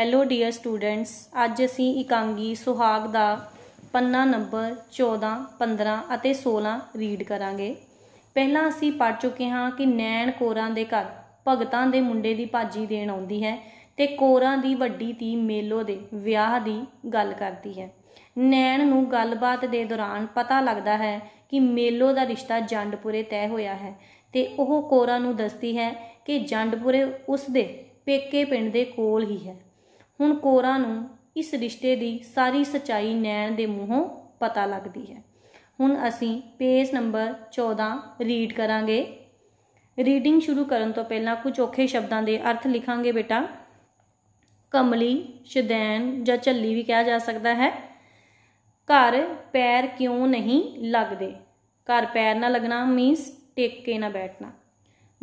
hello dear students ਅੱਜ ਅਸੀਂ ਇਕਾਂਗੀ ਸੁਹਾਗ ਦਾ ਪੰਨਾ ਨੰਬਰ 14 15 ਅਤੇ 16 ਰੀਡ ਕਰਾਂਗੇ ਪਹਿਲਾਂ ਅਸੀਂ ਪੜ ਚੁੱਕੇ ਹਾਂ ਕਿ ਨੈਣ ਕੋਰਾਂ ਦੇ ਘਰ ਭਗਤਾਂ ਦੇ ਮੁੰਡੇ ਦੀ ਭਾਜੀ ਦੇਣ ਆਉਂਦੀ ਹੈ ਤੇ ਕੋਰਾਂ ਦੀ ਵੱਡੀ ਧੀ ਮੇਲੋ ਦੇ ਵਿਆਹ ਦੀ ਗੱਲ ਕਰਦੀ ਹੈ ਨੈਣ ਨੂੰ ਗੱਲਬਾਤ ਦੇ ਦੌਰਾਨ ਪਤਾ ਲੱਗਦਾ ਹੈ ਕਿ ਮੇਲੋ ਦਾ ਰਿਸ਼ਤਾ ਜੰਡਪੁਰੇ ਤੈਅ ਹੋਇਆ ਹੈ ਤੇ ਉਹ ਕੋਰਾਂ ਨੂੰ ਦੱਸਦੀ ਹੈ ਕਿ ਜੰਡਪੁਰੇ ਉਸ ਦੇ ਪੇਕੇ ਪਿੰਡ ਦੇ ਕੋਲ ਹੀ ਹੈ ਹੁਣ ਕੋਰਾ ਨੂੰ ਇਸ ਰਿਸ਼ਤੇ ਦੀ ਸਾਰੀ ਸਚਾਈ ਨੈਣ ਦੇ ਮੂੰਹੋਂ ਪਤਾ ਲੱਗਦੀ ਹੈ ਹੁਣ ਅਸੀਂ ਪੇਜ ਨੰਬਰ 14 ਰੀਡ ਕਰਾਂਗੇ ਰੀਡਿੰਗ ਸ਼ੁਰੂ ਕਰਨ ਤੋਂ ਪਹਿਲਾਂ ਕੁਝ ਔਖੇ ਸ਼ਬਦਾਂ ਦੇ ਅਰਥ ਲਿਖਾਂਗੇ ਬੇਟਾ ਕਮਲੀ ਸ਼ਦੈਨ ਜਾਂ ਝੱਲੀ ਵੀ ਕਿਹਾ ਜਾ ਸਕਦਾ ਹੈ ਘਰ ਪੈਰ ਕਿਉਂ ਨਹੀਂ ਲੱਗਦੇ ਘਰ ਪੈਰ ਨਾ ਲੱਗਣਾ ਮੀਨਸ ਟੇਕ ਕੇ ਨਾ ਬੈਠਣਾ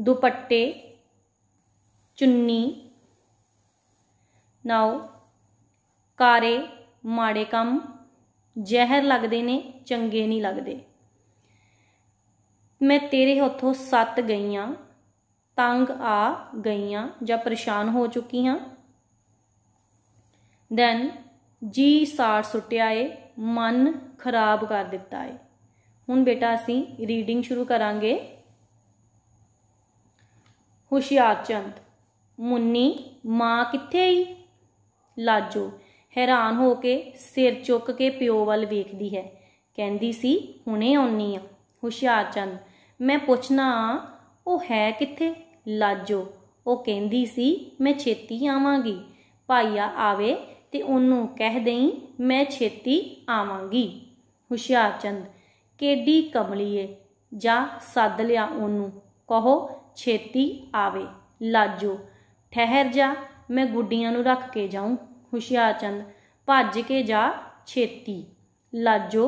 ਦੁਪੱਟੇ ਚੁੰਨੀ ਨਾਓ ਕਾਰੇ ਮਾੜੇ ਕੰਮ ਜ਼ਹਿਰ ਲੱਗਦੇ ਨੇ ਚੰਗੇ ਨਹੀਂ ਲੱਗਦੇ ਮੈਂ ਤੇਰੇ ਹੱਥੋਂ ਸੱਤ ਗਈਆਂ ਤੰਗ ਆ ਗਈਆਂ ਜਾਂ ਪਰੇਸ਼ਾਨ ਹੋ ਚੁੱਕੀ ਹਾਂ ਦੈਨ ਜੀ ਸਾੜ ਸੁੱਟਿਆ ਏ ਮਨ ਖਰਾਬ ਕਰ ਦਿੱਤਾ ਏ ਹੁਣ ਬੇਟਾ ਅਸੀਂ ਰੀਡਿੰਗ ਸ਼ੁਰੂ ਕਰਾਂਗੇ ਹੁਸ਼ਿਆਰਚੰਦ ਮੁੰਨੀ ਮਾਂ ਕਿੱਥੇ ਈ ਲਾਜੋ ਹੈਰਾਨ ਹੋ ਕੇ ਸਿਰ ਚੁੱਕ ਕੇ ਪਿਓ ਵੱਲ ਵੇਖਦੀ ਹੈ ਕਹਿੰਦੀ ਸੀ ਹੁਣੇ ਆਉਣੀ ਆ ਹੁਸ਼ਿਆਰ ਚੰਦ ਮੈਂ ਪੁੱਛਣਾ ਉਹ ਹੈ ਕਿੱਥੇ ਲਾਜੋ ਉਹ ਕਹਿੰਦੀ ਸੀ ਮੈਂ ਛੇਤੀ ਆਵਾਂਗੀ ਭਾਈਆ ਆਵੇ ਤੇ ਉਹਨੂੰ ਕਹਿ ਦੇਈ ਮੈਂ ਛੇਤੀ ਆਵਾਂਗੀ ਹੁਸ਼ਿਆਰ ਚੰਦ ਕੇਡੀ ਕਮਲੀਏ ਜਾ ਸੱਦ ਲਿਆ ਉਹਨੂੰ ਕਹੋ ਛੇਤੀ ਆਵੇ ਲਾਜੋ ਠਹਿਰ ਜਾ ਮੈਂ ਗੁੱਡੀਆਂ ਨੂੰ ਰੱਖ ਕੇ ਜਾਉਂ ਚੰਦ ਭੱਜ ਕੇ ਜਾ ਛੇਤੀ ਲਾਜੋ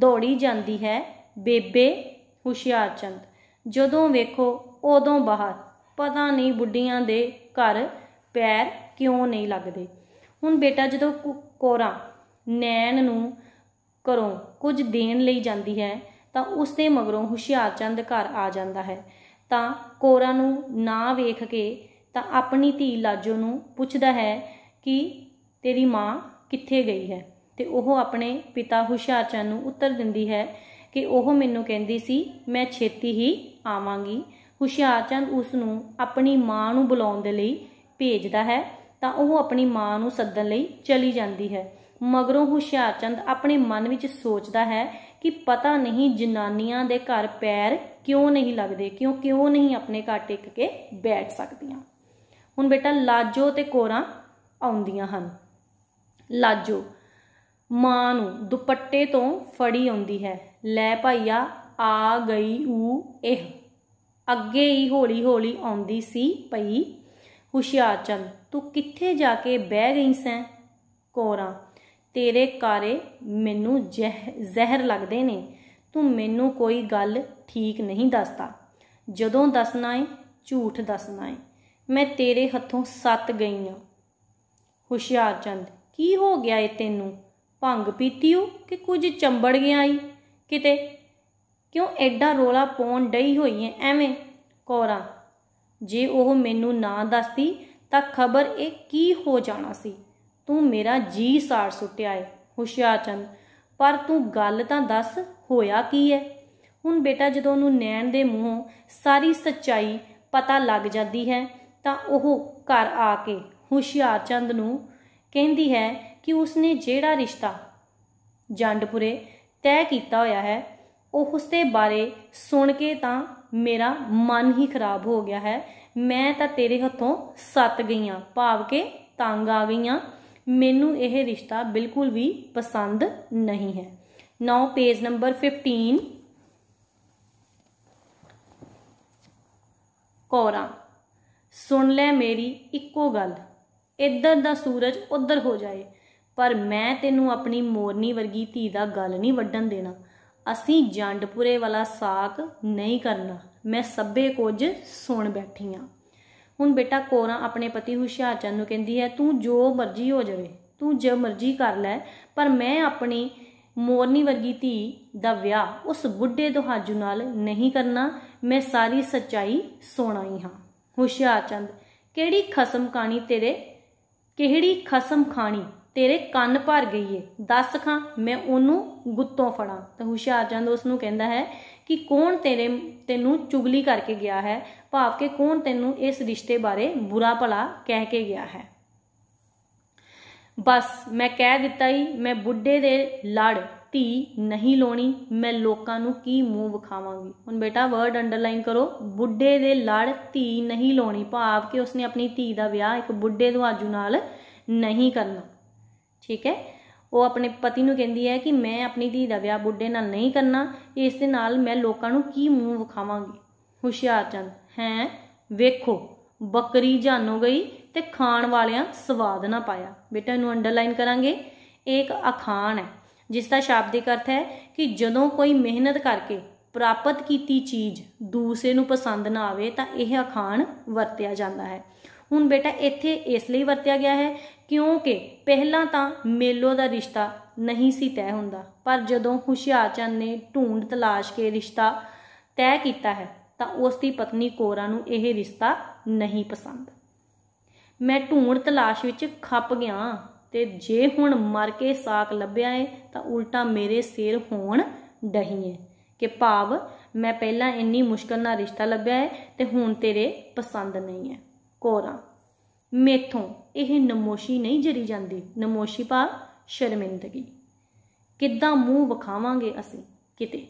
ਦੌੜੀ ਜਾਂਦੀ ਹੈ ਬੇਬੇ ਹੁਸ਼ਿਆਰ ਚੰਦ ਜਦੋਂ ਵੇਖੋ ਉਦੋਂ ਬਾਹਰ ਪਤਾ ਨਹੀਂ ਬੁੱਢੀਆਂ ਦੇ ਘਰ ਪੈਰ ਕਿਉਂ ਨਹੀਂ ਲੱਗਦੇ ਹੁਣ ਬੇਟਾ ਜਦੋਂ ਕੋਰਾ ਨੈਣ ਨੂੰ ਘਰੋਂ ਕੁਝ ਦੇਣ ਲਈ ਜਾਂਦੀ ਹੈ ਤਾਂ ਉਸ ਦੇ ਮਗਰੋਂ ਚੰਦ ਘਰ ਆ ਜਾਂਦਾ ਹੈ ਤਾਂ ਕੋਰਾ ਨੂੰ ਨਾ ਵੇਖ ਕੇ ਤਾਂ ਆਪਣੀ ਧੀ ਲਾਜੋ ਨੂੰ ਪੁੱਛਦਾ ਹੈ ਕਿ ਤੇਰੀ ਮਾਂ ਕਿੱਥੇ ਗਈ ਹੈ ਤੇ ਉਹ ਆਪਣੇ ਪਿਤਾ ਹੁਸ਼ਿਆਰਚੰਦ ਨੂੰ ਉੱਤਰ ਦਿੰਦੀ ਹੈ ਕਿ ਉਹ ਮੈਨੂੰ ਕਹਿੰਦੀ ਸੀ ਮੈਂ ਛੇਤੀ ਹੀ ਆਵਾਂਗੀ ਹੁਸ਼ਿਆਰਚੰਦ ਉਸ ਨੂੰ ਆਪਣੀ ਮਾਂ ਨੂੰ ਬੁਲਾਉਣ ਦੇ ਲਈ ਭੇਜਦਾ ਹੈ ਤਾਂ ਉਹ ਆਪਣੀ ਮਾਂ ਨੂੰ ਸੱਦਣ ਲਈ ਚਲੀ ਜਾਂਦੀ ਹੈ ਮਗਰੋਂ ਹੁਸ਼ਿਆਰਚੰਦ ਆਪਣੇ ਮਨ ਵਿੱਚ ਸੋਚਦਾ ਹੈ ਕਿ ਪਤਾ ਨਹੀਂ ਜਨਾਨੀਆਂ ਦੇ ਘਰ ਪੈਰ ਕਿਉਂ ਨਹੀਂ ਲੱਗਦੇ ਕਿਉਂ ਕਿਉਂ ਨਹੀਂ ਆਪਣੇ ਘਰ ਟਿਕ ਕੇ ਬੈਠ ਸਕਦੀਆਂ ਹੁਣ ਬੇਟਾ ਲਾਜੋ ਤੇ ਕੋਰਾ ਆਉਂਦੀਆਂ ਹਨ ਲਾਜੋ ਮਾਂ ਨੂੰ ਦੁਪੱਟੇ ਤੋਂ ਫੜੀ ਆਉਂਦੀ ਹੈ ਲੈ ਭਾਈਆ ਆ ਗਈ ਊ ਇਹ ਅੱਗੇ ਹੀ ਹੌਲੀ ਹੌਲੀ ਆਉਂਦੀ ਸੀ ਪਈ ਹੁਸ਼ਿਆਰਚੰਦ ਤੂੰ ਕਿੱਥੇ ਜਾ ਕੇ ਬਹਿ ਗਈ ਸੈਂ ਕੋਰਾ ਤੇਰੇ ਕਾਰੇ ਮੈਨੂੰ ਜ਼ਹਿਰ ਲੱਗਦੇ ਨੇ ਤੂੰ ਮੈਨੂੰ ਕੋਈ ਗੱਲ ਠੀਕ ਨਹੀਂ ਦੱਸਦਾ ਜਦੋਂ ਦੱਸਣਾ ਏ ਝੂਠ ਦੱਸਣਾ ਏ ਮੈਂ ਤੇਰੇ ਹੱਥੋਂ ਸੱਤ ਗਈ ਆ ਚੰਦ ਕੀ ਹੋ ਗਿਆ ਏ ਤੈਨੂੰ ਭੰਗ ਪੀਤੀਓ ਕਿ ਕੁਝ ਚੰਬੜ ਗਿਆ ਈ ਕਿਤੇ ਕਿਉਂ ਐਡਾ ਰੋਲਾ ਪਾਉਣ ਡਈ ਹੋਈ ਐ ਐਵੇਂ ਕੋਰਾ ਜੇ ਉਹ ਮੈਨੂੰ ਨਾ ਦੱਸਦੀ ਤਾਂ ਖਬਰ ਇਹ ਕੀ ਹੋ ਜਾਣਾ ਸੀ ਤੂੰ ਮੇਰਾ ਜੀ ਸਾੜ ਸੁੱਟਿਆ ਏ ਹੁਸ਼ਿਆਰ ਚੰਦ ਪਰ ਤੂੰ ਗੱਲ ਤਾਂ ਦੱਸ ਹੋਇਆ ਕੀ ਐ ਹੁਣ ਬੇਟਾ ਜਦੋਂ ਉਹਨੂੰ ਨੈਣ ਦੇ ਮੂੰਹੋਂ ਸਾਰੀ ਸੱਚਾਈ ਪਤਾ ਲੱਗ ਜਾਂਦੀ ਹੈ ਤਾਂ ਉਹ ਘਰ ਆ ਕੇ ਹੁਸ਼ਿਆਰ ਚੰਦ ਨੂੰ ਕਹਿੰਦੀ ਹੈ ਕਿ ਉਸਨੇ ਜਿਹੜਾ ਰਿਸ਼ਤਾ ਜੰਡਪੁਰੇ ਤੈਅ ਕੀਤਾ ਹੋਇਆ ਹੈ ਉਹ ਉਸਦੇ ਬਾਰੇ ਸੁਣ ਕੇ ਤਾਂ ਮੇਰਾ ਮਨ ਹੀ ਖਰਾਬ ਹੋ ਗਿਆ ਹੈ ਮੈਂ ਤਾਂ ਤੇਰੇ ਹੱਥੋਂ ਸੱਤ ਗਈਆਂ ਭਾਵ ਕੇ ਤੰਗ ਆ ਗਈਆਂ ਮੈਨੂੰ ਇਹ ਰਿਸ਼ਤਾ ਬਿਲਕੁਲ ਵੀ ਪਸੰਦ ਨਹੀਂ ਹੈ ਨਾਓ ਪੇਜ ਨੰਬਰ 15 ਕੋਰਾ ਸੁਣ ਲੈ ਮੇਰੀ ਇੱਕੋ ਗੱਲ ਇੱਧਰ ਦਾ ਸੂਰਜ ਉੱਧਰ ਹੋ ਜਾਏ ਪਰ ਮੈਂ ਤੈਨੂੰ ਆਪਣੀ ਮੋਰਨੀ ਵਰਗੀ ਧੀ ਦਾ ਗੱਲ ਨਹੀਂ ਵੱਢਣ ਦੇਣਾ ਅਸੀਂ ਜੰਡਪੁਰੇ ਵਾਲਾ ਸਾਕ ਨਹੀਂ ਕਰਨਾ ਮੈਂ ਸੱਬੇ ਕੁਝ ਸੁਣ ਬੈਠੀ ਆ ਹੁਣ ਬੇਟਾ ਕੋਰਾ ਆਪਣੇ ਪਤੀ ਹੁਸ਼ਿਆਰਚੰਦ ਨੂੰ ਕਹਿੰਦੀ ਹੈ ਤੂੰ ਜੋ ਮਰਜ਼ੀ ਹੋ ਜਾਵੇ ਤੂੰ ਜੋ ਮਰਜ਼ੀ ਕਰ ਲੈ ਪਰ ਮੈਂ ਆਪਣੀ ਮੋਰਨੀ ਵਰਗੀ ਧੀ ਦਾ ਵਿਆਹ ਉਸ ਬੁੱਢੇ ਦੁਹਾਜੂ ਨਾਲ ਨਹੀਂ ਕਰਨਾ ਮੈਂ ਸਾਰੀ ਸੱਚਾਈ ਸੁਣਾਈ ਹਾਂ ਹੁਸ਼ਿਆਰ ਚੰਦ ਕਿਹੜੀ ਖਸਮ ਕਾਣੀ ਤੇਰੇ ਕਿਹੜੀ ਖਸਮ ਖਾਣੀ ਤੇਰੇ ਕੰਨ ਭਰ ਗਈ ਏ ਦੱਸ ਖਾਂ ਮੈਂ ਉਹਨੂੰ ਗੁੱਤੋਂ ਫੜਾਂ ਤਾਂ ਹੁਸ਼ਿਆਰ ਚੰਦ ਉਸ ਨੂੰ ਕਹਿੰਦਾ ਹੈ ਕਿ ਕੌਣ ਤੇਰੇ ਤੈਨੂੰ ਚੁਗਲੀ ਕਰਕੇ ਗਿਆ ਹੈ ਭਾਵ ਕਿ ਕੌਣ ਤੈਨੂੰ ਇਸ ਰਿਸ਼ਤੇ ਬਾਰੇ ਬੁਰਾ ਭਲਾ ਕਹਿ ਕੇ ਗਿਆ ਹੈ ਬਸ ਮੈਂ ਕਹਿ ਦਿੱਤਾ ਹੀ ਮੈਂ ਬੁੱਢੇ ਦੇ ਲੜ ਧੀ ਨਹੀਂ ਲੋਣੀ ਮੈਂ ਲੋਕਾਂ ਨੂੰ ਕੀ ਮੂੰਹ ਵਿਖਾਵਾਂਗੀ ਹੁਣ ਬੇਟਾ ਵਰਡ ਅੰਡਰਲਾਈਨ ਕਰੋ ਬੁੱਢੇ ਦੇ ਲੜ ਧੀ ਨਹੀਂ ਲੋਣੀ ਭਾਵ ਕਿ ਉਸਨੇ ਆਪਣੀ ਧੀ ਦਾ ਵਿਆਹ ਇੱਕ ਬੁੱਢੇ ਦਵਾਜੂ ਨਾਲ ਨਹੀਂ ਕਰਨਾ ਠੀਕ ਹੈ ਉਹ ਆਪਣੇ ਪਤੀ ਨੂੰ ਕਹਿੰਦੀ ਹੈ ਕਿ ਮੈਂ ਆਪਣੀ ਧੀ ਦਾ ਵਿਆਹ ਬੁੱਢੇ ਨਾਲ ਨਹੀਂ ਕਰਨਾ ਇਸ ਦੇ ਨਾਲ ਮੈਂ ਲੋਕਾਂ ਨੂੰ ਕੀ ਮੂੰਹ ਵਿਖਾਵਾਂਗੀ ਹੁਸ਼ਿਆਰਚੰਦ ਹੈ ਵੇਖੋ ਬੱਕਰੀ ਜਾਨੋ ਗਈ ਤੇ ਖਾਣ ਵਾਲਿਆਂ ਸਵਾਦ ਨਾ ਪਾਇਆ ਬੇਟਾ ਇਹਨੂੰ ਅੰਡਰਲਾਈਨ ਕਰਾਂਗੇ ਇਹ ਇੱਕ ਅਖਾਣ ਹੈ ਜਿਸ ਦਾ ਸ਼ਾਬਦਿਕ ਅਰਥ ਹੈ ਕਿ ਜਦੋਂ ਕੋਈ ਮਿਹਨਤ ਕਰਕੇ ਪ੍ਰਾਪਤ ਕੀਤੀ ਚੀਜ਼ ਦੂਸਰੇ ਨੂੰ ਪਸੰਦ ਨਾ ਆਵੇ ਤਾਂ ਇਹ ਅਖਾਣ ਵਰਤਿਆ ਜਾਂਦਾ ਹੈ ਹੁਣ ਬੇਟਾ ਇੱਥੇ ਇਸ ਲਈ ਵਰਤਿਆ ਗਿਆ ਹੈ ਕਿਉਂਕਿ ਪਹਿਲਾਂ ਤਾਂ ਮੇਲੋ ਦਾ ਰਿਸ਼ਤਾ ਨਹੀਂ ਸੀ ਤੈਅ ਹੁੰਦਾ ਪਰ ਜਦੋਂ ਹੁਸ਼ਿਆਰਚੰਦ ਨੇ ਢੂੰਡ ਤਲਾਸ਼ ਕੇ ਰਿਸ਼ਤਾ ਤੈਅ ਕੀਤਾ ਹੈ ਤਾਂ ਉਸ ਦੀ ਪਤਨੀ ਕੋਰਾ ਨੂੰ ਇਹ ਰਿਸ਼ਤਾ ਨਹੀਂ ਪਸੰਦ ਮੈਂ ਢੂੰਡ ਤਲਾਸ਼ ਵਿੱਚ ਖੱਪ ਗਿਆ ਤੇ ਜੇ ਹੁਣ ਮਰ ਕੇ ਸਾਖ ਲੱਭਿਆ ਏ ਤਾਂ ਉਲਟਾ ਮੇਰੇ ਸਿਰ ਹੋਣ ਏ ਕਿ ਭਾਵ ਮੈਂ ਪਹਿਲਾਂ ਇੰਨੀ ਮੁਸ਼ਕਲ ਨਾਲ ਰਿਸ਼ਤਾ ਲੱਭਿਆ ਹੈ ਤੇ ਹੁਣ ਤੇਰੇ ਪਸੰਦ ਨਹੀਂ ਹੈ ਕੋਰਾ ਮੇਥੋਂ ਇਹ ਨਮੋਸ਼ੀ ਨਹੀਂ ਜਰੀ ਜਾਂਦੀ ਨਮੋਸ਼ੀ ਪਾ ਸ਼ਰਮਿੰਦਗੀ ਕਿੱਦਾਂ ਮੂੰਹ ਵਿਖਾਵਾਂਗੇ ਅਸੀਂ ਕਿਤੇ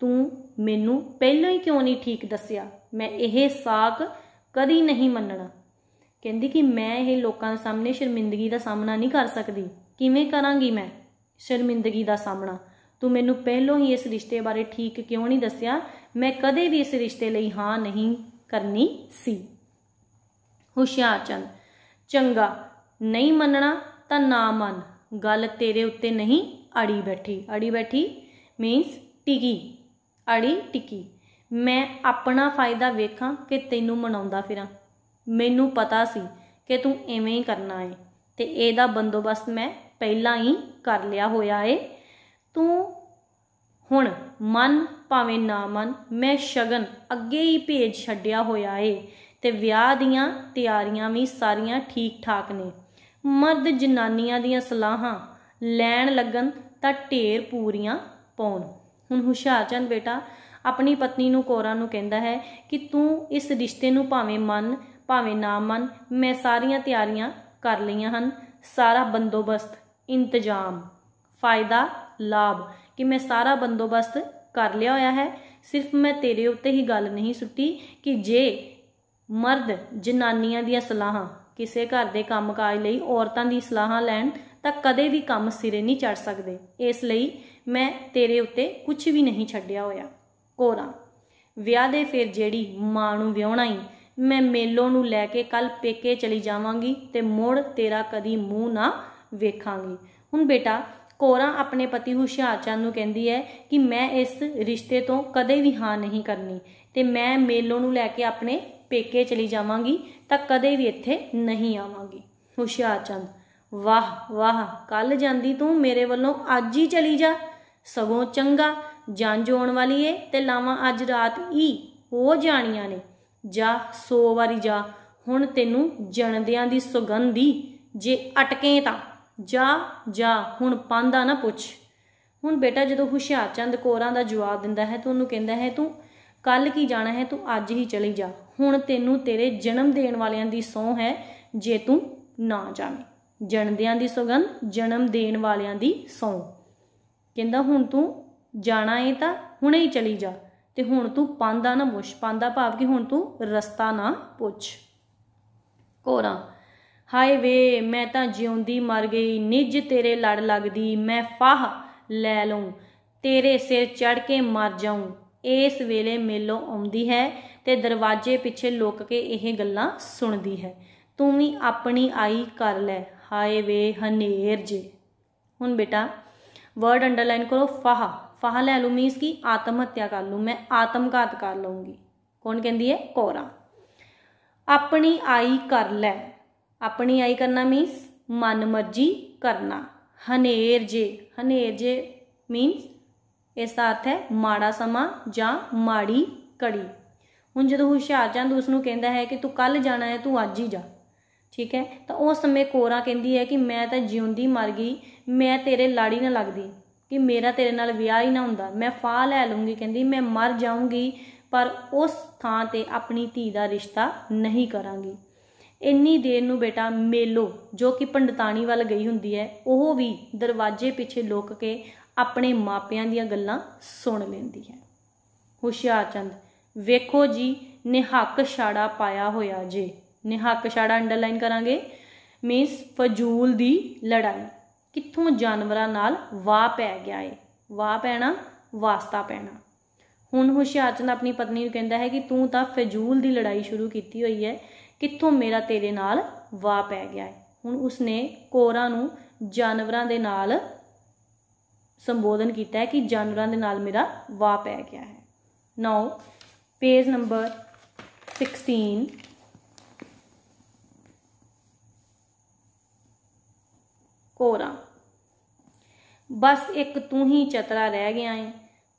ਤੂੰ ਮੈਨੂੰ ਪਹਿਲਾਂ ਹੀ ਕਿਉਂ ਨਹੀਂ ਠੀਕ ਦੱਸਿਆ ਮੈਂ ਇਹ ਸਾਖ ਕਦੀ ਨਹੀਂ ਮੰਨਣਾ ਕਹਿੰਦੀ ਕਿ ਮੈਂ ਇਹ ਲੋਕਾਂ ਦੇ ਸਾਹਮਣੇ ਸ਼ਰਮਿੰਦਗੀ ਦਾ ਸਾਹਮਣਾ ਨਹੀਂ ਕਰ ਸਕਦੀ ਕਿਵੇਂ ਕਰਾਂਗੀ ਮੈਂ ਸ਼ਰਮਿੰਦਗੀ ਦਾ ਸਾਹਮਣਾ ਤੂੰ ਮੈਨੂੰ ਪਹਿਲਾਂ ਹੀ ਇਸ ਰਿਸ਼ਤੇ ਬਾਰੇ ਠੀਕ ਕਿਉਂ ਨਹੀਂ ਦੱਸਿਆ ਮੈਂ ਕਦੇ ਵੀ ਇਸ ਰਿਸ਼ਤੇ ਲਈ ਹਾਂ ਨਹੀਂ ਕਰਨੀ ਸੀ ਹੁਸ਼ਿਆਰ ਚੰਦ ਚੰਗਾ ਨਹੀਂ ਮੰਨਣਾ ਤਾਂ ਨਾ ਮੰਨ ਗੱਲ ਤੇਰੇ ਉੱਤੇ ਨਹੀਂ ਅੜੀ ਬੈਠੀ ਅੜੀ ਬੈਠੀ ਮੀਨਸ ਟਿਕੀ ਅੜੀ ਟਿਕੀ ਮੈਂ ਆਪਣਾ ਫਾਇਦਾ ਵੇਖਾਂ ਕਿ ਤੈਨੂੰ ਮਨਾਉਂਦਾ ਫਿਰਾਂ ਮੈਨੂੰ ਪਤਾ ਸੀ ਕਿ ਤੂੰ ਐਵੇਂ ਹੀ ਕਰਨਾ ਹੈ ਤੇ ਇਹਦਾ ਬੰਦੋਬਸਤ ਮੈਂ ਪਹਿਲਾਂ ਹੀ ਕਰ ਲਿਆ ਹੋਇਆ ਏ ਤੂੰ ਹੁਣ ਮਨ ਭਾਵੇਂ ਨਾ ਮਨ ਮੈਂ ਸ਼ਗਨ ਅੱਗੇ ਹੀ ਭੇਜ ਛੱਡਿਆ ਹੋਇਆ ਏ ਤੇ ਵਿਆਹ ਦੀਆਂ ਤਿਆਰੀਆਂ ਵੀ ਸਾਰੀਆਂ ਠੀਕ ਠਾਕ ਨੇ ਮਰਦ ਜਨਾਨੀਆਂ ਦੀਆਂ ਸਲਾਹਾਂ ਲੈਣ ਲੱਗਣ ਤਾਂ ਢੇਰ ਪੂਰੀਆਂ ਪਾਉਣ ਹੁਣ ਹੁਸ਼ਿਆਰਚੰਦ ਬੇਟਾ ਆਪਣੀ ਪਤਨੀ ਨੂੰ ਕੋਰਾ ਨੂੰ ਕਹਿੰਦਾ ਹੈ ਕਿ ਤੂੰ ਇਸ ਰਿਸ਼ਤੇ ਨੂੰ ਭਾਵੇਂ ਮੰਨ ਭਾਵੇਂ ਨਾ ਮੰਨ ਮੈਂ ਸਾਰੀਆਂ ਤਿਆਰੀਆਂ ਕਰ ਲਈਆਂ ਹਨ ਸਾਰਾ ਬੰਦੋਬਸਤ ਇੰਤਜ਼ਾਮ ਫਾਇਦਾ ਲਾਭ ਕਿ ਮੈਂ ਸਾਰਾ ਬੰਦੋਬਸਤ ਕਰ ਲਿਆ ਹੋਇਆ ਹੈ ਸਿਰਫ ਮੈਂ ਤੇਰੇ ਉੱਤੇ ਹੀ ਗੱਲ ਨਹੀਂ ਸੁੱਟੀ ਕਿ ਜੇ ਮਰਦ ਜਨਾਨੀਆਂ ਦੀਆਂ ਸਲਾਹਾਂ ਕਿਸੇ ਘਰ ਦੇ ਕੰਮਕਾਜ ਲਈ ਔਰਤਾਂ ਦੀ ਸਲਾਹਾਂ ਲੈਣ ਤਾਂ ਕਦੇ ਵੀ ਕੰਮ ਸਿਰੇ ਨਹੀਂ ਚੜ ਸਕਦੇ ਇਸ ਲਈ ਮੈਂ ਤੇਰੇ ਉੱਤੇ ਕੁਝ ਵੀ ਨਹੀਂ ਛੱਡਿਆ ਹੋਇਆ ਕੋਰਾ ਵਿਆਹ ਦੇ ਫਿਰ ਜਿਹੜੀ ਮਾਂ ਨੂੰ ਵਿਆਹਣਾ ਹੀ ਮੈਂ ਮੇਲੋ ਨੂੰ ਲੈ ਕੇ ਕੱਲ ਪੇਕੇ ਚਲੀ ਜਾਵਾਂਗੀ ਤੇ ਮੁੜ ਤੇਰਾ ਕਦੀ ਮੂੰਹ ਨਾ ਵੇਖਾਂਗੀ ਹੁਣ ਬੇਟਾ ਕੋਰਾ ਆਪਣੇ ਪਤੀ ਹੁਸ਼ਿਆਰਚੰਦ ਨੂੰ ਕਹਿੰਦੀ ਹੈ ਕਿ ਮੈਂ ਇਸ ਰਿਸ਼ਤੇ ਤੋਂ ਕਦੇ ਵੀ ਹਾਂ ਨਹੀਂ ਕਰਨੀ ਤੇ ਮੈਂ ਮੇਲੋ ਨੂੰ ਲੈ ਕੇ ਆਪਣੇ ਪੇਕੇ ਚਲੀ ਜਾਵਾਂਗੀ ਤਾਂ ਕਦੇ ਵੀ ਇੱਥੇ ਨਹੀਂ ਆਵਾਂਗੀ ਹੁਸ਼ਿਆਰਚੰਦ ਵਾਹ ਵਾਹ ਕੱਲ ਜਾਂਦੀ ਤੂੰ ਮੇਰੇ ਵੱਲੋਂ ਅੱਜ ਹੀ ਚਲੀ ਜਾ ਸਗੋਂ ਚੰਗਾ ਜਾਂ ਆਉਣ ਵਾਲੀ ਏ ਤੇ ਲਾਵਾਂ ਅੱਜ ਰਾਤ ਹੀ ਹੋ ਜਾਣੀਆਂ ਨੇ ਜਾ ਸੋ ਵਾਰੀ ਜਾ ਹੁਣ ਤੈਨੂੰ ਜਣਦਿਆਂ ਦੀ ਸੁਗੰਧੀ ਜੇ ਅਟਕੇ ਤਾਂ ਜਾ ਜਾ ਹੁਣ ਪਾਂਦਾ ਨਾ ਪੁੱਛ ਹੁਣ ਬੇਟਾ ਜਦੋਂ ਹੁਸ਼ਿਆਰਚੰਦ ਕੋਰਾਂ ਦਾ ਜਵਾਬ ਦਿੰਦਾ ਹੈ ਤਾਂ ਉਹਨੂੰ ਕਹਿੰਦਾ ਹੈ ਤੂੰ ਕੱਲ ਕੀ ਜਾਣਾ ਹੈ ਤੂੰ ਅੱਜ ਹੀ ਚਲੀ ਜਾ ਹੁਣ ਤੈਨੂੰ ਤੇਰੇ ਜਨਮ ਦੇਣ ਵਾਲਿਆਂ ਦੀ ਸੌਂ ਹੈ ਜੇ ਤੂੰ ਨਾ ਜਾਵੇਂ ਜਣਦਿਆਂ ਦੀ ਸੁਗੰਧ ਜਨਮ ਦੇਣ ਵਾਲਿਆਂ ਦੀ ਸੌਂ ਕਹਿੰਦਾ ਹੁਣ ਤੂੰ ਜਾਣਾ ਏ ਤਾਂ ਹੁਣੇ ਹੀ ਚਲੀ ਜਾ ਤੇ ਹੁਣ ਤੂੰ ਪਾਂਦਾ ਨਾ ਮੁਸ਼ ਪਾਂਦਾ ਭਾਵ ਕਿ ਹੁਣ ਤੂੰ ਰਸਤਾ ਨਾ ਪੁੱਛ ਕੋਰਾ ਹਾਏ ਵੇ ਮੈਂ ਤਾਂ ਜਿਉਂਦੀ ਮਰ ਗਈ ਨਿੱਜ ਤੇਰੇ ਲੜ ਲੱਗਦੀ ਮੈਂ ਫਾਹ ਲੈ ਲਉ ਤੇਰੇ ਸਿਰ ਚੜ ਕੇ ਮਰ ਜਾਉ ਇਸ ਵੇਲੇ ਮੇਲੋ ਆਉਂਦੀ ਹੈ ਤੇ ਦਰਵਾਜ਼ੇ ਪਿੱਛੇ ਲੁੱਕ ਕੇ ਇਹ ਗੱਲਾਂ ਸੁਣਦੀ ਹੈ ਤੂੰ ਵੀ ਆਪਣੀ ਆਈ ਕਰ ਲੈ ਹਾਏ ਵੇ ਹਨੇਰ ਜੇ ਹੁਣ ਬੇਟਾ वर्ड अंडरलाइन करो फाहा फाहा ले ਮੀਨਸ ਕੀ ਆਤਮ ਹੱਤਿਆ ਕਰ ਲੂ ਮੈਂ आत्मघात ਕਰ लूँगी ਕੌਣ ਕਹਿੰਦੀ ਹੈ ਕੋਰਾ ਆਪਣੀ ਆਈ ਕਰ ਲੈ ਆਪਣੀ ਆਈ ਕਰਨਾ ਮੀਨਸ ਮਨਮਰਜ਼ੀ ਕਰਨਾ ਹਨੇਰ ਜੇ ਹਨੇਰ ਜੇ ਮੀਨਸ ਇਸ ਦਾ ਅਰਥ ਹੈ ਮਾੜਾ ਸਮਾਂ ਜਾਂ ਮਾੜੀ ਕੜੀ ਹੁਣ ਜਦੋਂ ਹੁਸ਼ਿਆਰਚੰਦ ਉਸ ਨੂੰ ਕਹਿੰਦਾ ਹੈ ਕਿ ਤੂੰ ਕੱਲ ਜਾਣਾ ਹੈ ਤੂੰ ਅੱਜ ਹੀ ਜਾ ਠੀਕ ਹੈ ਤਾਂ ਉਸ ਸਮੇਂ ਕੋਰਾ ਕਹਿੰਦੀ ਹੈ ਕਿ ਮੈਂ ਤਾਂ ਜਿਉਂਦੀ ਮਰ ਗਈ ਮੈਂ ਤੇਰੇ ਲਾੜੀ ਨਾਲ ਲੱਗਦੀ ਕਿ ਮੇਰਾ ਤੇਰੇ ਨਾਲ ਵਿਆਹ ਹੀ ਨਾ ਹੁੰਦਾ ਮੈਂ ਫਾਹ ਲੈ ਲੂੰਗੀ ਕਹਿੰਦੀ ਮੈਂ ਮਰ ਜਾਊਂਗੀ ਪਰ ਉਸ ਥਾਂ ਤੇ ਆਪਣੀ ਧੀ ਦਾ ਰਿਸ਼ਤਾ ਨਹੀਂ ਕਰਾਂਗੀ ਇੰਨੀ ਦੇਰ ਨੂੰ ਬੇਟਾ ਮੇਲੋ ਜੋ ਕਿ ਪੰਡਤਾਣੀ ਵੱਲ ਗਈ ਹੁੰਦੀ ਹੈ ਉਹ ਵੀ ਦਰਵਾਜ਼ੇ ਪਿੱਛੇ ਲੁਕ ਕੇ ਆਪਣੇ ਮਾਪਿਆਂ ਦੀਆਂ ਗੱਲਾਂ ਸੁਣ ਲੈਂਦੀ ਹੈ ਹੁਸ਼ਿਆਰਚੰਦ ਵੇਖੋ ਜੀ ਨਿਹੱਕ ਛਾੜਾ ਪਾਇਆ ਹੋਇਆ ਜੇ ਨਿਹੱਕ ਛਾੜਾ ਅੰਡਰਲਾਈਨ ਕਰਾਂਗੇ ਮੀਨਸ ਫਜ਼ੂਲ ਦੀ ਲੜਾਈ ਕਿੱਥੋਂ ਜਾਨਵਰਾਂ ਨਾਲ ਵਾਹ ਪੈ ਗਿਆ ਏ ਵਾਹ ਪੈਣਾ ਵਾਸਤਾ ਪੈਣਾ ਹੁਣ ਹੁਸ਼ਿਆਰਚੰਦ ਆਪਣੀ ਪਤਨੀ ਨੂੰ ਕਹਿੰਦਾ ਹੈ ਕਿ ਤੂੰ ਤਾਂ ਫਜ਼ੂਲ ਦੀ ਲੜਾਈ ਸ਼ੁਰੂ ਕੀਤੀ ਹੋਈ ਹੈ ਕਿੱਥੋਂ ਮੇਰਾ ਤੇਰੇ ਨਾਲ ਵਾਹ ਪੈ ਗਿਆ ਹੈ ਹੁਣ ਉਸਨੇ ਕੋਰਾ ਨੂੰ ਜਾਨਵਰਾਂ ਦੇ ਨਾਲ ਸੰਬੋਧਨ ਕੀਤਾ ਹੈ ਕਿ ਜਾਨਵਰਾਂ ਦੇ ਨਾਲ ਮੇਰਾ ਵਾਹ ਪੈ ਗਿਆ ਹੈ ਨਾਓ ਪੇਜ ਨੰਬਰ 16 ਕੋਰਾ ਬਸ ਇੱਕ ਤੂੰ ਹੀ ਚਤਰਾ ਰਹਿ ਗਿਆ ਏ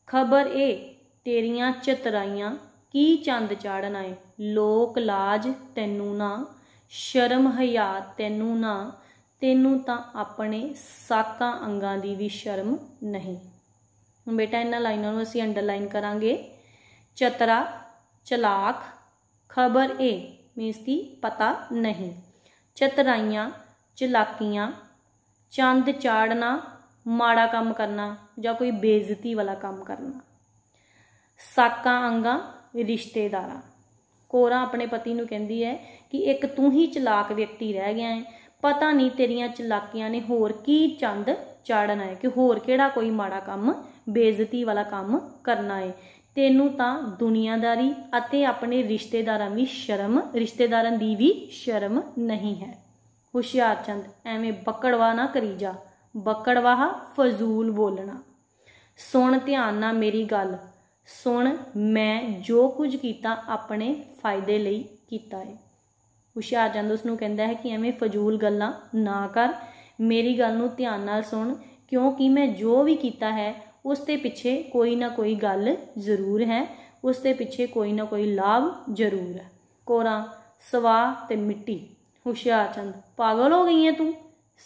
ਖਬਰ ਏ ਤੇਰੀਆਂ ਚਤਰਾਈਆਂ ਕੀ ਚੰਦ ਚਾੜਨ ਆਏ ਲੋਕ ਲਾਜ ਤੈਨੂੰ ਨਾ ਸ਼ਰਮ ਹਯਾ ਤੈਨੂੰ ਨਾ ਤੈਨੂੰ ਤਾਂ ਆਪਣੇ ਸਾਕਾਂ ਅੰਗਾਂ ਦੀ ਵੀ ਸ਼ਰਮ ਨਹੀਂ ਹੁਣ ਬੇਟਾ ਇਹਨਾਂ ਲਾਈਨਾਂ ਨੂੰ ਅਸੀਂ ਅੰਡਰਲਾਈਨ ਕਰਾਂਗੇ ਚਤਰਾ ਚਲਾਕ ਖਬਰ ਏ ਮੀਨਸ ਕੀ ਪਤਾ ਨਹੀਂ ਚਤਰਾਈਆਂ ਚਲਾਕੀਆਂ ਚੰਦ ਚਾੜਨਾ ਮਾੜਾ ਕੰਮ ਕਰਨਾ ਜਾਂ ਕੋਈ ਬੇਇੱਜ਼ਤੀ ਵਾਲਾ ਕੰਮ ਕਰਨਾ ਸਾਕਾਂ ਅੰਗਾ ਰਿਸ਼ਤੇਦਾਰਾਂ ਕੋਰਾ ਆਪਣੇ ਪਤੀ ਨੂੰ ਕਹਿੰਦੀ ਹੈ ਕਿ ਇੱਕ ਤੂੰ ਹੀ ਚਲਾਕ ਵਿਅਕਤੀ ਰਹਿ ਗਿਆ ਹੈ ਪਤਾ ਨਹੀਂ ਤੇਰੀਆਂ ਚਲਾਕੀਆਂ ਨੇ ਹੋਰ ਕੀ ਚੰਦ ਚਾੜਨਾ ਹੈ ਕਿ ਹੋਰ ਕਿਹੜਾ ਕੋਈ ਮਾੜਾ ਕੰਮ ਬੇਇੱਜ਼ਤੀ ਵਾਲਾ ਕੰਮ ਕਰਨਾ ਹੈ ਤੈਨੂੰ ਤਾਂ ਦੁਨੀਆਦਾਰੀ ਅਤੇ ਆਪਣੇ ਰਿਸ਼ਤੇਦਾਰਾਂ ਦੀ ਸ਼ਰਮ ਰਿਸ਼ਤੇਦਾਰਾਂ ਦੀ ਵੀ ਸ਼ਰਮ ਨਹੀਂ ਹੈ ਹੁਸ਼ਿਆਰਚੰਦ ਐਵੇਂ ਬੱਕੜਵਾ ਨਾ ਕਰੀ ਜਾ ਬੱਕੜਵਾ ਫਜ਼ੂਲ ਬੋਲਣਾ ਸੁਣ ਧਿਆਨ ਨਾਲ ਮੇਰੀ ਗੱਲ ਸੁਣ ਮੈਂ ਜੋ ਕੁਝ ਕੀਤਾ ਆਪਣੇ ਫਾਇਦੇ ਲਈ ਕੀਤਾ ਹੈ ਹੁਸ਼ਿਆਰਚੰਦ ਉਸ ਨੂੰ ਕਹਿੰਦਾ ਹੈ ਕਿ ਐਵੇਂ ਫਜ਼ੂਲ ਗੱਲਾਂ ਨਾ ਕਰ ਮੇਰੀ ਗੱਲ ਨੂੰ ਧਿਆਨ ਨਾਲ ਸੁਣ ਕਿਉਂਕਿ ਮੈਂ ਜੋ ਵੀ ਕੀਤਾ ਹੈ ਉਸ ਦੇ ਪਿੱਛੇ ਕੋਈ ਨਾ ਕੋਈ ਗੱਲ ਜ਼ਰੂਰ ਹੈ ਉਸ ਦੇ ਪਿੱਛੇ ਕੋਈ ਨਾ ਕੋਈ ਲਾਭ ਜ਼ਰੂਰ ਹੈ ਕੋਰਾ ਸਵਾ ਤੇ ਮਿੱਟੀ ਹੁਸ਼ਿਆਰਚੰਦ ਪਾਗਲ ਹੋ ਗਈ ਐ ਤੂੰ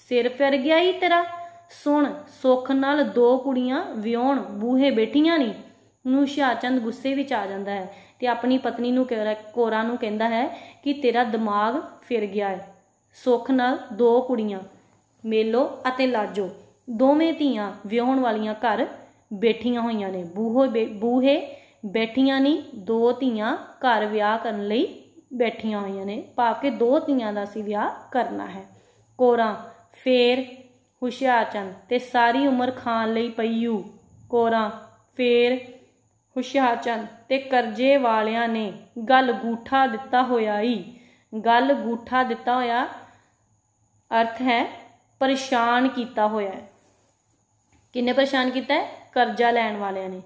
ਸਿਰ ਫਿਰ ਗਿਆ ਹੀ ਤੇਰਾ ਸੁਣ ਸੁੱਖ ਨਾਲ ਦੋ ਕੁੜੀਆਂ ਵਿਆਹਣ ਬੂਹੇ ਬੈਠੀਆਂ ਨਹੀਂ ਨੂੰ ਹੁਸ਼ਿਆਰਚੰਦ ਗੁੱਸੇ ਵਿੱਚ ਆ ਜਾਂਦਾ ਹੈ ਤੇ ਆਪਣੀ ਪਤਨੀ ਨੂੰ ਕੋਰਾ ਨੂੰ ਕਹਿੰਦਾ ਹੈ ਕਿ ਤੇਰਾ ਦਿਮਾਗ ਫਿਰ ਗਿਆ ਹੈ ਸੁੱਖ ਨਾਲ ਦੋ ਕੁੜੀਆਂ ਮੇਲੋ ਅਤੇ ਲਾਜੋ ਦੋਵੇਂ ਧੀਆਂ ਵਿਆਹਣ ਵਾਲੀਆਂ ਘਰ ਬੈਠੀਆਂ ਹੋਈਆਂ ਨੇ ਬੂਹੇ ਬੂਹੇ ਬੈਠੀਆਂ ਨਹੀਂ ਦੋ ਧੀਆਂ ਘਰ ਵਿਆਹ ਕਰਨ ਲਈ ਬੈਠੀਆਂ ਹੋਈਆਂ ਨੇ ਭਾਵ ਕਿ ਦੋ ਧੀਆਂ ਦਾ ਸੀ ਵਿਆਹ ਕਰਨਾ ਹੈ ਕੋਰਾ ਫੇਰ ਹੁਸ਼ਿਆਰਚੰਦ ਤੇ ਸਾਰੀ ਉਮਰ ਖਾਣ ਲਈ ਪਈਊ ਕੋਰਾ ਫੇਰ ਹੁਸ਼ਿਆਰਚੰਦ ਤੇ ਕਰਜ਼ੇ ਵਾਲਿਆਂ ਨੇ ਗੱਲ ਗੂਠਾ ਦਿੱਤਾ ਹੋਇਆ ਈ ਗੱਲ ਗੂਠਾ ਦਿੱਤਾ ਹੋਇਆ ਅਰਥ ਹੈ ਪਰੇਸ਼ਾਨ ਕੀਤਾ ਹੋਇਆ ਹੈ ਕਿੰਨੇ ਪਰੇਸ਼ਾਨ ਕੀਤਾ ਹੈ ਕਰਜ਼ਾ ਲੈਣ ਵਾਲਿਆਂ ਨੇ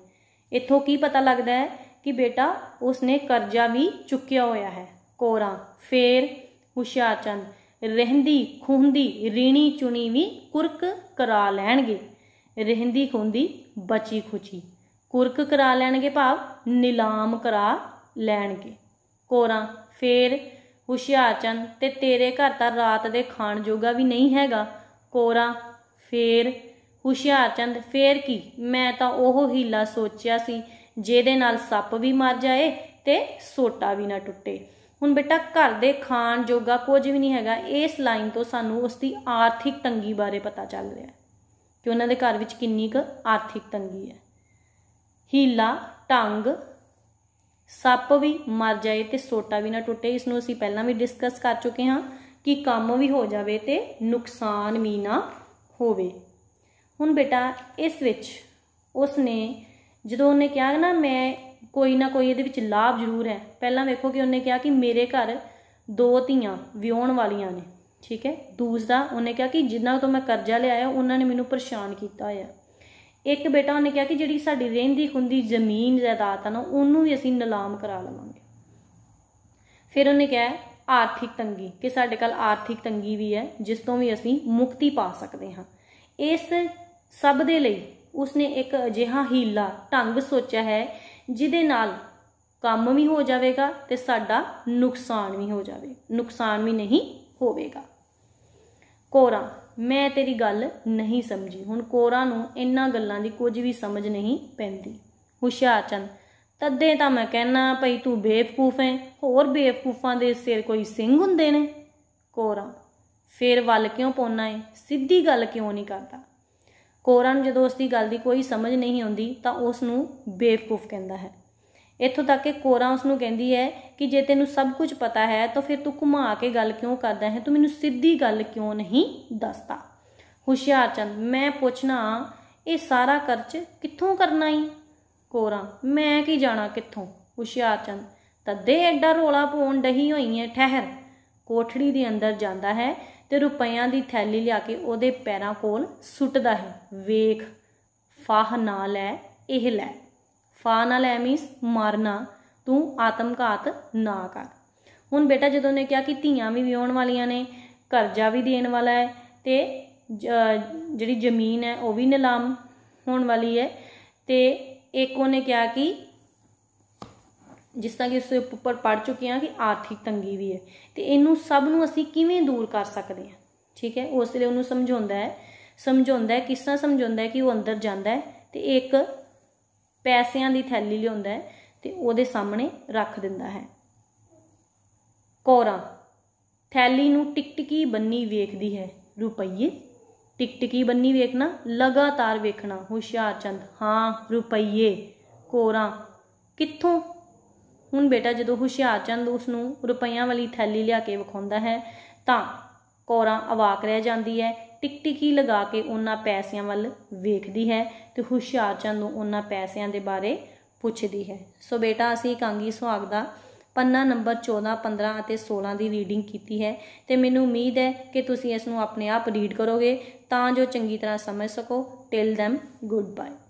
ਇੱਥੋਂ ਕੀ ਪਤਾ ਲੱਗਦਾ ਹੈ ਕਿ ਬੇਟਾ ਉਸਨੇ ਕਰਜ਼ਾ ਵੀ ਚੁੱਕਿਆ ਹੋਇਆ ਹੈ ਕੋਰਾ ਫੇਰ ਹੁਸ਼ਿਆਰਚੰਦ ਰਹਿੰਦੀ ਖੁੰਦੀ ਰੀਣੀ ਚੁਣੀ ਵੀ ਕੁਰਕ ਕਰਾ ਲੈਣਗੇ ਰਹਿੰਦੀ ਖੁੰਦੀ ਬਚੀ ਖੁਚੀ ਕੁਰਕ ਕਰਾ ਲੈਣਗੇ ਭਾਵ ਨਿਲਾਮ ਕਰਾ ਲੈਣਗੇ ਕੋਰਾ ਫੇਰ ਹੁਸ਼ਿਆਰਚੰਦ ਤੇ ਤੇਰੇ ਘਰ ਤਾਂ ਰਾਤ ਦੇ ਖਾਣ ਜੋਗਾ ਵੀ ਨਹੀਂ ਹੈਗਾ ਕੋਰਾ ਫੇਰ ਹੁਸ਼ਿਆਰਚੰਦ ਫੇਰ ਕੀ ਮੈਂ ਤਾਂ ਉਹ ਹੀਲਾ ਸੋਚਿਆ ਸੀ ਜਿਹਦੇ ਨਾਲ ਸੱਪ ਵੀ ਮਰ ਜਾਏ ਤੇ ਸੋਟਾ ਵੀ ਨਾ ਟੁੱਟੇ ਹੁਣ ਬੇਟਾ ਘਰ ਦੇ ਖਾਣ ਜੋਗਾ ਕੁਝ ਵੀ ਨਹੀਂ ਹੈਗਾ ਇਸ ਲਾਈਨ ਤੋਂ ਸਾਨੂੰ ਉਸ ਦੀ ਆਰਥਿਕ ਤੰਗੀ ਬਾਰੇ ਪਤਾ ਚੱਲ ਰਿਹਾ ਕਿ ਉਹਨਾਂ ਦੇ ਘਰ ਵਿੱਚ ਕਿੰਨੀ ਕੁ ਆਰਥਿਕ ਤੰਗੀ ਹੈ ਹੀਲਾ ਟੰਗ ਸੱਪ ਵੀ ਮਰ ਜਾਏ ਤੇ ਸੋਟਾ ਵੀ ਨਾ ਟੁੱਟੇ ਇਸ ਨੂੰ ਅਸੀਂ ਪਹਿਲਾਂ ਵੀ ਡਿਸਕਸ ਕਰ ਚੁੱਕੇ ਹਾਂ ਕਿ ਕੰਮ ਵੀ ਹੋ ਜਾਵੇ ਤੇ ਨੁਕਸਾਨ ਵੀ ਨਾ ਹੋਵੇ ਹੁਣ ਬੇਟਾ ਇਸ ਵਿੱਚ ਉਸਨੇ ਜਦੋਂ ਉਹਨੇ ਕਿਹਾ ਨਾ ਮੈਂ ਕੋਈ ਨਾ ਕੋਈ ਇਹਦੇ ਵਿੱਚ ਲਾਭ ਜ਼ਰੂਰ ਹੈ ਪਹਿਲਾਂ ਵੇਖੋ ਕਿ ਉਹਨੇ ਕਿਹਾ ਕਿ ਮੇਰੇ ਘਰ ਦੋ ਧੀਆਂ ਵਿਆਹਣ ਵਾਲੀਆਂ ਨੇ ਠੀਕ ਹੈ ਦੂਸਰਾ ਉਹਨੇ ਕਿਹਾ ਕਿ ਜਿੰਨਾ ਤੋਂ ਮੈਂ ਕਰਜ਼ਾ ਲਿਆ ਆ ਉਹਨਾਂ ਨੇ ਮੈਨੂੰ ਪਰੇਸ਼ਾਨ ਕੀਤਾ ਹੋਇਆ ਇੱਕ ਬੇਟਾ ਉਹਨੇ ਕਿਹਾ ਕਿ ਜਿਹੜੀ ਸਾਡੀ ਰਹਿੰਦੀ ਖੁੰਦੀ ਜ਼ਮੀਨ ਜਾਇਦਾਦ ਆ ਨਾ ਉਹਨੂੰ ਵੀ ਅਸੀਂ ਨਿਲਾਮ ਕਰਾ ਲਵਾਂਗੇ ਫਿਰ ਉਹਨੇ ਕਿਹਾ ਆਰਥਿਕ ਤੰਗੀ ਕਿ ਸਾਡੇ ਕੋਲ ਆਰਥਿਕ ਤੰਗੀ ਵੀ ਹੈ ਜਿਸ ਤੋਂ ਵੀ ਅਸੀਂ ਮੁਕਤੀ ਪਾ ਸਕਦੇ ਹਾਂ ਇਸ ਸਭ ਦੇ ਲਈ ਉਸਨੇ ਇੱਕ ਅਜਿਹਾ ਹੀਲਾ ਢੰਗ ਸੋਚਿਆ ਹੈ ਜਿਹਦੇ ਨਾਲ ਕੰਮ ਵੀ ਹੋ ਜਾਵੇਗਾ ਤੇ ਸਾਡਾ ਨੁਕਸਾਨ ਵੀ ਹੋ ਜਾਵੇ ਨੁਕਸਾਨ ਵੀ ਨਹੀਂ ਹੋਵੇਗਾ ਕੋਰਾ ਮੈਂ ਤੇਰੀ ਗੱਲ ਨਹੀਂ ਸਮਝੀ ਹੁਣ ਕੋਰਾ ਨੂੰ ਇੰਨਾ ਗੱਲਾਂ ਦੀ ਕੁਝ ਵੀ ਸਮਝ ਨਹੀਂ ਪੈਂਦੀ ਹੁਸ਼ਿਆਰਚੰਦ ਤੱਦੇ ਤਾਂ ਮੈਂ ਕਹਿਣਾ ਭਈ ਤੂੰ ਬੇਵਕੂਫ ਹੈ ਹੋਰ ਬੇਵਕੂਫਾਂ ਦੇ ਸਿਰ ਕੋਈ ਸਿੰਘ ਹੁੰਦੇ ਨੇ ਕੋਰਾ ਫੇਰ ਵੱਲ ਕਿਉਂ ਪੋਣਾ ਏ ਸਿੱਧੀ ਗੱਲ ਕਿਉਂ ਨਹੀਂ ਕਰਦਾ ਕੋਰਾ ਨੂੰ ਜਦੋਂ ਉਸ ਦੀ ਗੱਲ ਦੀ ਕੋਈ ਸਮਝ ਨਹੀਂ ਆਉਂਦੀ ਤਾਂ ਉਸ ਨੂੰ ਬੇਵਕੂਫ ਕਹਿੰਦਾ ਹੈ ਇੱਥੋਂ ਤੱਕ ਕਿ ਕੋਰਾ ਉਸ ਨੂੰ ਕਹਿੰਦੀ ਹੈ ਕਿ ਜੇ ਤੈਨੂੰ ਸਭ ਕੁਝ ਪਤਾ ਹੈ ਤਾਂ ਫਿਰ ਤੂੰ ਘੁਮਾ ਕੇ ਗੱਲ ਕਿਉਂ ਕਰਦਾ ਹੈ ਤੂੰ ਮੈਨੂੰ ਸਿੱਧੀ ਗੱਲ ਕਿਉਂ ਨਹੀਂ ਦੱਸਦਾ ਹੁਸ਼ਿਆਰ ਚੰਦ ਮੈਂ ਪੁੱਛਣਾ ਇਹ ਸਾਰਾ ਖਰਚ ਕਿੱਥੋਂ ਕਰਨਾ ਈ ਕੋਰਾ ਮੈਂ ਕੀ ਜਾਣਾ ਕਿੱਥੋਂ ਹੁਸ਼ਿਆਰ ਹੁਸ਼ਿਆਰਚੰਦ ਦੇ ਐਡਾ ਰੋਲਾ ਪਾਉਣ ਡਹੀ ਹੋਈ ਐ ਠਹਿਰ ਕੋਠੜੀ ਦੇ ਅੰਦਰ ਜਾਂਦਾ ਹੈ ਤੇ ਰੁਪਈਆਂ ਦੀ ਥੈਲੀ ਲਿਆ ਕੇ ਉਹਦੇ ਪੈਰਾਂ ਕੋਲ ਸੁੱਟਦਾ ਹੈ ਵੇਖ ਫਾਹ ਨਾ ਲੈ ਇਹ ਲੈ ਫਾਹ ਨਾ ਲੈ ਮੀਨਸ ਮਾਰਨਾ ਤੂੰ ਆਤਮਘਾਤ ਨਾ ਕਰ ਹੁਣ ਬੇਟਾ ਜਦੋਂ ਨੇ ਕਿਹਾ ਕਿ ਧੀਆਂ ਵੀ ਵਿਆਹਣ ਵਾਲੀਆਂ ਨੇ ਕਰਜ਼ਾ ਵੀ ਦੇਣ ਵਾਲਾ ਹੈ ਤੇ ਜਿਹੜੀ ਜ਼ਮੀਨ ਹੈ ਉਹ ਵੀ ਨਿਲਾਮ ਹੋਣ ਵਾਲੀ ਹੈ ਤੇ ਇੱਕ ਉਹਨੇ ਕਿਹਾ ਕਿ ਜਿਸ ਤਰ੍ਹਾਂ ਕਿ ਇਸ ਉੱਪਰ ਪੜ ਚੁੱਕੇ ਹਾਂ ਕਿ ਆਰਥਿਕ ਤੰਗੀ ਵੀ ਹੈ ਤੇ ਇਹਨੂੰ ਸਭ ਨੂੰ ਅਸੀਂ ਕਿਵੇਂ ਦੂਰ ਕਰ ਸਕਦੇ ਹਾਂ ਠੀਕ ਹੈ ਉਸ ਲਈ ਉਹਨੂੰ ਸਮਝਾਉਂਦਾ ਹੈ ਸਮਝਾਉਂਦਾ ਹੈ ਕਿਸ ਤਰ੍ਹਾਂ ਸਮਝਾਉਂਦਾ ਹੈ ਕਿ ਉਹ ਅੰਦਰ ਜਾਂਦਾ ਹੈ ਤੇ ਇੱਕ ਪੈਸਿਆਂ ਦੀ ਥੈਲੀ ਲਿਆਉਂਦਾ ਹੈ ਤੇ ਉਹਦੇ ਸਾਹਮਣੇ ਰੱਖ ਦਿੰਦਾ ਹੈ ਕੋਰਾ ਥੈਲੀ ਨੂੰ ਟਿਕਟਿਕੀ ਬੰਨੀ ਵੇਖਦੀ ਹੈ ਰੁਪਈਏ ਟਿਕਟਿਕੀ ਬੰਨੀ ਵੇਖਣਾ ਲਗਾਤਾਰ ਵੇਖਣਾ ਹੁਸ਼ਿਆਰ ਚੰਦ ਹਾਂ ਰੁਪਈਏ ਕੋਰਾ ਕਿੱਥੋਂ ਹੁਣ ਬੇਟਾ ਜਦੋਂ ਹੁਸ਼ਿਆਰਚੰਦ ਉਸ ਨੂੰ ਰੁਪਈਆਂ ਵਾਲੀ ਥੈਲੀ ਲਿਆ ਕੇ ਵਿਖਾਉਂਦਾ ਹੈ ਤਾਂ ਕੋਰਾ ਆਵਾਕ ਰਹਿ ਜਾਂਦੀ ਹੈ ਟਿਕ ਟਿਕੀ ਲਗਾ ਕੇ ਉਹਨਾਂ ਪੈਸਿਆਂ ਵੱਲ ਵੇਖਦੀ ਹੈ ਤੇ ਹੁਸ਼ਿਆਰਚੰਦ ਨੂੰ ਉਹਨਾਂ ਪੈਸਿਆਂ ਦੇ ਬਾਰੇ ਪੁੱਛਦੀ ਹੈ ਸੋ ਬੇਟਾ ਅਸੀਂ ਕਾਂਗੀ ਸੁਹਾਗ ਦਾ ਪੰਨਾ ਨੰਬਰ 14 15 ਅਤੇ 16 ਦੀ ਰੀਡਿੰਗ ਕੀਤੀ ਹੈ ਤੇ ਮੈਨੂੰ ਉਮੀਦ ਹੈ ਕਿ ਤੁਸੀਂ ਇਸ ਨੂੰ ਆਪਣੇ ਆਪ ਰੀਡ ਕਰੋਗੇ ਤਾਂ ਜੋ ਚੰਗੀ ਤਰ੍ਹਾਂ ਸਮਝ ਸਕੋ ਟਿਲ them ਗੁੱਡ ਬਾਏ